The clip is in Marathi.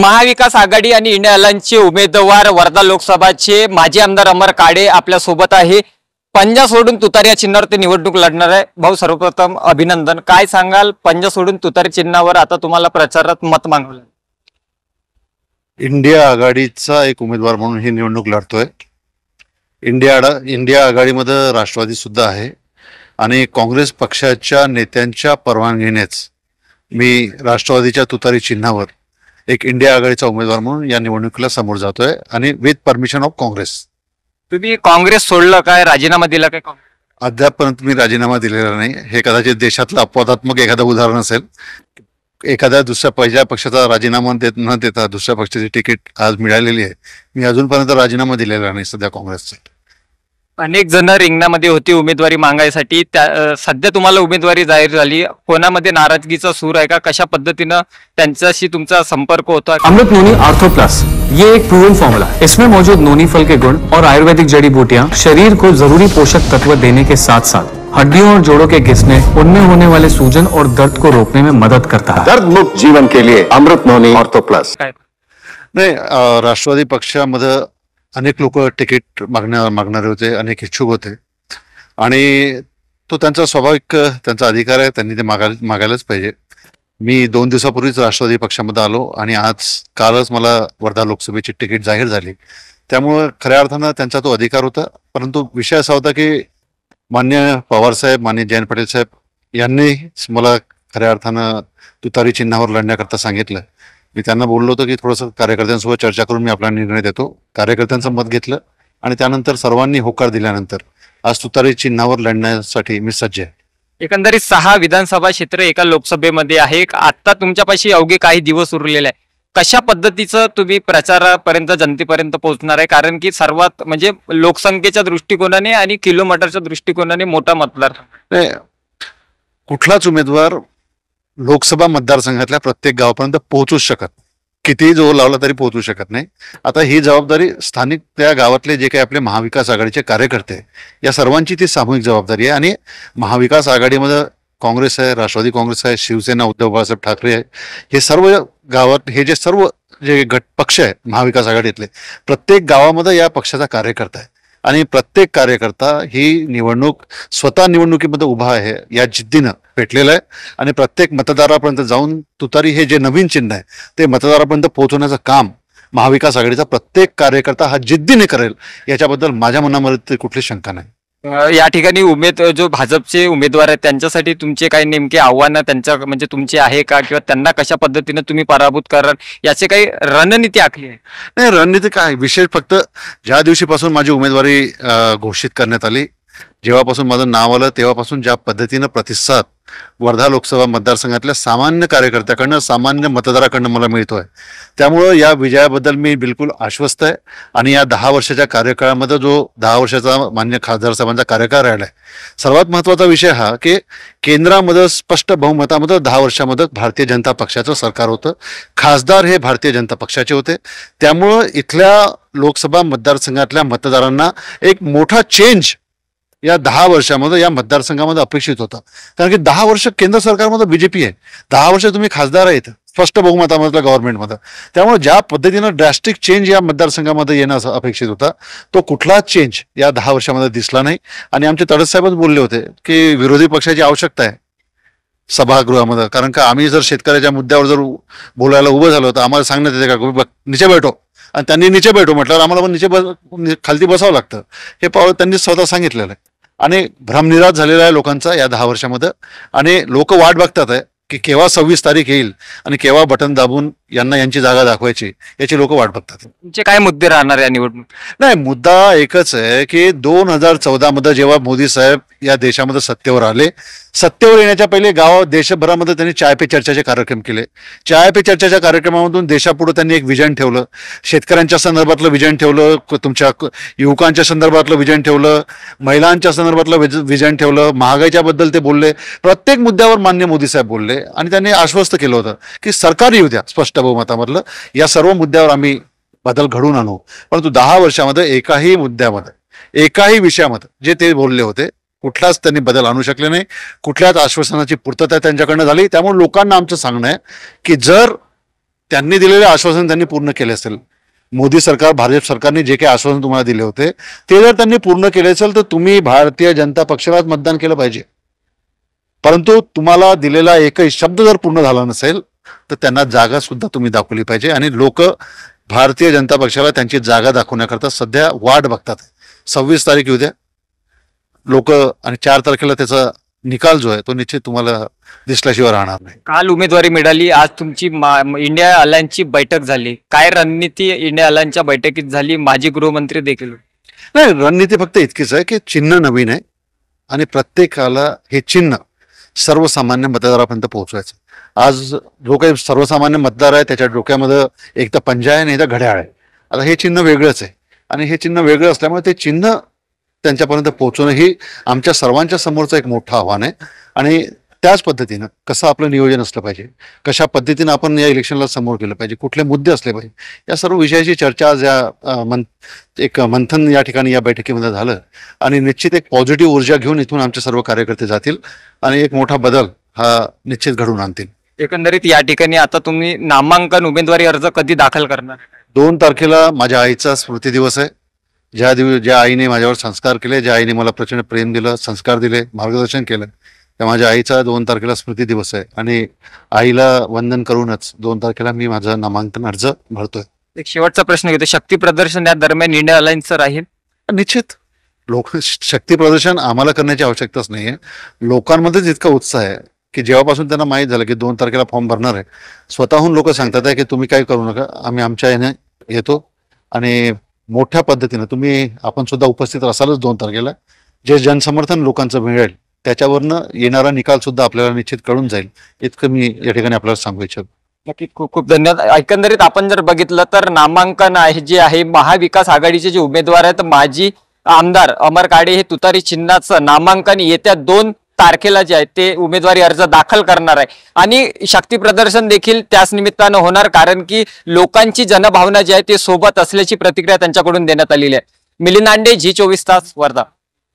महाविकास आघाडी आणि इंडिया अलायन्सचे उमेदवार वर्धा लोकसभाचे माजी आमदार अमर काडे आपल्या सोबत आहे पंजा सोडून तुतारी या चिन्हावर ते निवडणूक लढणार आहे भाऊ सर्वप्रथम अभिनंदन काय सांगाल पंजा सोडून तुतारी चिन्हावर आता तुम्हाला प्रचारात मत मागवलं इंडिया आघाडीचा एक उमेदवार म्हणून ही निवडणूक लढतोय इंडिया इंडिया आघाडीमध्ये राष्ट्रवादी सुद्धा आहे आणि काँग्रेस पक्षाच्या नेत्यांच्या परवानगीनेच मी राष्ट्रवादीच्या तुतारी चिन्हावर एक इंडिया आघाडीचा उमेदवार म्हणून या निवडणुकीला समोर जातोय आणि विथ परमिशन ऑफ काँग्रेस तुम्ही काँग्रेस सोडलं काय राजीनामा दिला काय अद्यापपर्यंत मी राजीनामा दिलेला नाही हे कदाचित देशातलं अपवादात्मक एखादं उदाहरण असेल एखाद्या दुसऱ्या पहिल्या पक्षाचा राजीनामा देत न देता दुसऱ्या पक्षाची तिकीट आज मिळालेली आहे मी अजूनपर्यंत राजीनामा दिलेला नाही सध्या काँग्रेसचा अनेक जण रिंगणामध्ये होती उमेदवारी मागायसाठी त्या सध्या तुम्हाला उमेदवारी जाहीर झाली सूर आहे का कशा पद्धतीनं त्यांच्याशी संपर्क होता अमृत नोनी आर्थो प्लस ये एक प्रूवन फॉर्मूला इसमें मौजूद नोनी फल के गुण और आयुर्वेदिक जड़ी बूटियाँ शरीर को जरूरी पोषक तत्व देने के साथ साथ हड्डियों और जोड़ों के घिसने उनमें होने वाले सूजन और दर्द को रोकने में मदद करता है दर्द मुक्त जीवन के लिए अमृत नोनी ऑर्थो प्लस नाही राष्ट्रवादी पक्षामध्ये अनेक लोक तिकीट मागण्या मागणारे होते अनेक इच्छुक होते आणि तो त्यांचा स्वाभाविक त्यांचा अधिकार आहे त्यांनी ते मागाय मागायलाच पाहिजे मी दोन दिवसापूर्वीच राष्ट्रवादी पक्षामध्ये आलो आणि आज कालच मला वर्धा लोकसभेची तिकीट जाहीर झाली त्यामुळं खऱ्या अर्थानं त्यांचा तो अधिकार होता परंतु विषय असा होता की मान्य पवारसाहेब मान्य जयंत पाटील साहेब यांनी मला खऱ्या अर्थानं तुतारी चिन्हावर लढण्याकरता सांगितलं मी त्यांना बोललो होतो की थोडंसं कार्यकर्त्यांसोबत चर्चा करून मी आपला निर्णय देतो कार्यकर्त्यांचं मत घेतलं आणि त्यानंतर सर्वांनी होकार दिल्यानंतर आज तुतारी चिन्हावर लढण्यासाठी मी सज्ज आहे एकंदरीत सहा विधानसभा क्षेत्र एका लोकसभेमध्ये आहे आता तुमच्यापाशी अवघे काही दिवस उरलेले आहे कशा पद्धतीचं तुम्ही प्रचारापर्यंत जनतेपर्यंत पोहोचणार आहे कारण की सर्वात म्हणजे लोकसंख्येच्या दृष्टिकोनाने आणि किलोमीटरच्या दृष्टिकोनाने मोठा मतदार कुठलाच उमेदवार लोकसभा मतदारसंघातल्या प्रत्येक गावापर्यंत पोहोचूच शकत कितीही जोर लावला तरी पोहोचू शकत नाही आता ही जबाबदारी स्थानिक त्या गावातले जे काही आपले महाविकास आघाडीचे कार्यकर्ते या सर्वांची ती सामूहिक जबाबदारी आहे आणि महाविकास आघाडीमध्ये काँग्रेस आहे राष्ट्रवादी काँग्रेस आहे शिवसेना उद्धव बाळासाहेब ठाकरे आहे हे सर्व गावात हे जे सर्व जे गट पक्ष आहे महाविकास आघाडीतले प्रत्येक गावामध्ये या पक्षाचा कार्यकर्ता आहे आणि प्रत्येक कार्यकर्ता ही निवडणूक स्वतः निवडणुकीमध्ये उभा आहे या जिद्दीनं पेटलेलं आहे आणि प्रत्येक मतदारापर्यंत जाऊन तुतारी हे जे नवीन चिन्ह आहे ते मतदारापर्यंत पोहोचवण्याचं काम महाविकास आघाडीचा प्रत्येक कार्यकर्ता हा जिद्दीने करेल याच्याबद्दल माझ्या मनामध्ये कुठली शंका नाही या ठिकाणी उमेद जो भाजपचे उमेदवार आहेत त्यांच्यासाठी तुमचे काही नेमके आव्हानं त्यांच्या म्हणजे तुमचे आहे का किंवा त्यांना कशा पद्धतीनं तुम्ही पराभूत कराल याचे काही रणनीती आखली आहे नाही रणनीती काय विशेष फक्त ज्या दिवशीपासून माझी उमेदवारी घोषित करण्यात आली जेव्हापासून माझं नाव आलं तेव्हापासून ज्या पद्धतीनं प्रतिसाद वर्धा लोकसभा मतदारसंघातल्या सामान्य कार्यकर्त्याकडनं सामान्य मतदाराकडनं मला मिळतो आहे त्यामुळं या विजयाबद्दल मी बिलकुल आश्वस्त आहे आणि या दहा वर्षाच्या कार्यकाळामध्ये जो दहा वर्षाचा मान्य खासदार साहेबांचा कार्यकाळ राहिला आहे सर्वात महत्त्वाचा विषय हा की केंद्रामध्ये स्पष्ट बहुमतामध्ये दहा वर्षामध्ये भारतीय जनता पक्षाचं सरकार होतं खासदार हे भारतीय जनता पक्षाचे होते त्यामुळं इथल्या लोकसभा मतदारसंघातल्या मतदारांना एक मोठा चेंज या दहा वर्षामध्ये या मतदारसंघामध्ये अपेक्षित होता कारण की दहा वर्ष केंद्र सरकारमध्ये बीजेपी आहे दहा वर्ष तुम्ही खासदार आहेत स्पष्ट बहुमतामधलं गव्हर्नमेंटमध्ये त्यामुळे ज्या पद्धतीनं ड्रॅस्टिक चेंज या मतदारसंघामध्ये येणं असं अपेक्षित होता तो कुठलाच चेंज या दहा वर्षामध्ये दिसला नाही आणि आमचे साहेबच बोलले होते की विरोधी पक्षाची आवश्यकता आहे सभागृहामध्ये कारण का आम्ही जर शेतकऱ्याच्या मुद्द्यावर जर बोलायला उभं झालो तर आम्हाला सांगण्यात येते का निचे बैठो आणि त्यांनी निचे बैठो म्हटल्यावर आम्हाला पण निचे बस खालती बसावं लागतं हे पावलं त्यांनी स्वतः सांगितलेलं आहे आणि भ्रमनिराश झालेला आहे लोकांचा या दहा वर्षामध्ये आणि लोक वाट बघतात आहे की केव्हा सव्वीस तारीख येईल आणि केव्हा बटन दाबून यांना यांची जागा दाखवायची याची लोक वाट बघतात तुमचे काय मुद्दे राहणार या निवडणूक नाही मुद्दा एकच आहे की दोन हजार चौदा मध्ये जेव्हा मोदी साहेब या देशामध्ये सत्तेवर आले सत्तेवर येण्याच्या पहिले गाव देशभरामध्ये त्यांनी चाय पे चर्चाचे कार्यक्रम केले चाय पे चर्चाच्या कार्यक्रमामधून देशापुढे त्यांनी एक विजन ठेवलं शेतकऱ्यांच्या संदर्भातलं विजन ठेवलं तुमच्या युवकांच्या संदर्भातलं विजन ठेवलं महिलांच्या संदर्भातलं विजन ठेवलं महागाईच्या बद्दल ते बोलले प्रत्येक मुद्द्यावर मान्य मोदी साहेब बोलले आणि त्यांनी आश्वस्त केलं होतं की सरकार येऊ द्या स्पष्ट बहुमतामधलं या सर्व मुद्द्यावर आम्ही बदल घडवून आणू परंतु दहा वर्षामध्ये एकाही मुद्द्यामध्ये एकाही विषयामध्ये जे ते बोलले होते कुठलाच त्यांनी बदल आणू शकले नाही कुठल्याच आश्वासनाची पूर्तता त्यांच्याकडनं झाली त्यामुळे लोकांना आमचं सांगणं आहे की जर त्यांनी दिलेले आश्वासन त्यांनी पूर्ण केले असेल मोदी सरकार भाजप सरकारने जे काही आश्वासन तुम्हाला दिले होते ते जर त्यांनी पूर्ण केले असेल तर तुम्ही भारतीय जनता पक्षालाच मतदान केलं पाहिजे परंतु तुम्हाला दिलेला एकही शब्द जर पूर्ण झाला नसेल तर त्यांना जागा सुद्धा तुम्ही दाखवली पाहिजे आणि लोक भारतीय जनता पक्षाला त्यांची जागा दाखवण्याकरता सध्या वाट बघतात सव्वीस तारीख येऊ द्या लोक आणि चार तारखेला त्याचा निकाल जो आहे तो निश्चित तुम्हाला दिसल्याशिवाय राहणार नाही काल उमेदवारी मिळाली आज तुमची इंडिया अलायन्सची बैठक झाली काय रणनीती इंडिया अलायन्सच्या बैठकीत झाली माजी गृहमंत्री देखील नाही रणनीती फक्त इतकीच आहे की चिन्ह नवीन आहे आणि प्रत्येकाला हे चिन्ह सर्वसामान्य मतदारापर्यंत पोहोचवायचं आज जो काही सर्वसामान्य मतदार आहे त्याच्या डोक्यामध्ये एक तर पंजा आहे नाही तर घड्याळ आहे आता हे चिन्ह वेगळंच आहे आणि हे चिन्ह वेगळं असल्यामुळे ते चिन्ह त्यांच्यापर्यंत पोहोचवणं ही आमच्या सर्वांच्या समोरचं एक मोठं आव्हान आहे आणि त्याच पद्धतीनं कसं आपलं नियोजन असलं पाहिजे कशा पद्धतीनं आपण या इलेक्शनला समोर गेलं पाहिजे कुठले मुद्दे असले पाहिजे या सर्व विषयाची चर्चा आज या मन एक मंथन या ठिकाणी या बैठकीमध्ये झालं आणि निश्चित एक पॉझिटिव्ह ऊर्जा घेऊन इथून आमचे सर्व कार्यकर्ते जातील आणि एक मोठा बदल हा निश्चित घडून आणतील एकंदरीत या ठिकाणी आता तुम्ही नामांकन उमेदवारी अर्ज कधी दाखल करणार दोन तारखेला माझ्या आईचा स्मृती दिवस आहे ज्या दिवस ज्या आईने माझ्यावर संस्कार केले ज्या आईने मला प्रचंड प्रेम दिलं संस्कार दिले मार्गदर्शन केलं त्या माझ्या आईचा दोन तारखेला स्मृती दिवस आहे आणि आईला वंदन करूनच दोन तारखेला मी माझा नामांकन अर्ज भरतोय एक शेवटचा प्रश्न घेतो शक्ती प्रदर्शन या दरम्यान इंडिया अलायन्स राहील निश्चित लोक शक्ती प्रदर्शन आम्हाला करण्याची आवश्यकताच नाहीये लोकांमध्येच इतका उत्साह आहे की जेव्हापासून त्यांना माहीत झालं की दोन तारखेला फॉर्म भरणार आहे स्वतःहून लोक सांगतात आहे की तुम्ही काय करू नका आम्ही आमच्या याने येतो आणि मोठ्या पद्धतीनं तुम्ही आपण सुद्धा उपस्थित असालच दोन तारखेला जे जनसमर्थन लोकांचं मिळेल त्याच्यावरनं येणारा निकाल सुद्धा आपल्याला निश्चित कळून जाईल इतकं मी या ठिकाणी आपल्याला सांगू इच्छितो नक्की खूप खूप धन्यवाद एकंदरीत आपण जर बघितलं तर नामांकन आहे जे आहे महाविकास आघाडीचे जे उमेदवार आहेत माजी आमदार अमर काडे हे तुतारी चिन्हाचं नामांकन येत्या दोन तारखेला जे आहे ते उमेदवारी अर्ज दाखल करणार आहे आणि शक्ती प्रदर्शन देखील त्याच निमित्तानं होणार कारण की लोकांची जनभावना जी आहे ते सोबत असल्याची प्रतिक्रिया त्यांच्याकडून देण्यात आलेली आहे मिलिनांडे झी चोवीस तास वर्धा